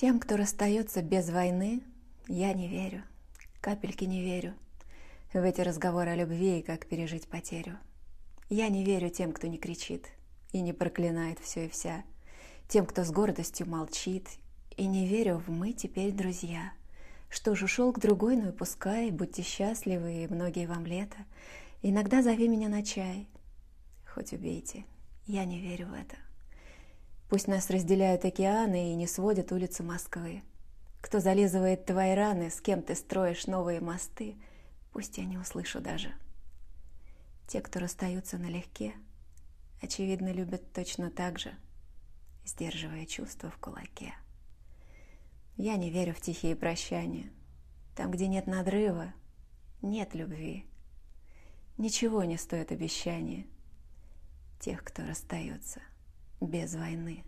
Тем, кто расстается без войны, я не верю, капельки не верю в эти разговоры о любви и как пережить потерю. Я не верю тем, кто не кричит и не проклинает все и вся, тем, кто с гордостью молчит, и не верю в «мы теперь друзья». Что ж, ушел к другой, ну и пускай, будьте счастливы, и многие вам лето. Иногда зови меня на чай, хоть убейте, я не верю в это. Пусть нас разделяют океаны и не сводят улицы Москвы. Кто зализывает твои раны, с кем ты строишь новые мосты, пусть я не услышу даже. Те, кто расстаются налегке, очевидно, любят точно так же, сдерживая чувства в кулаке. Я не верю в тихие прощания. Там, где нет надрыва, нет любви. Ничего не стоит обещания тех, кто расстается без войны.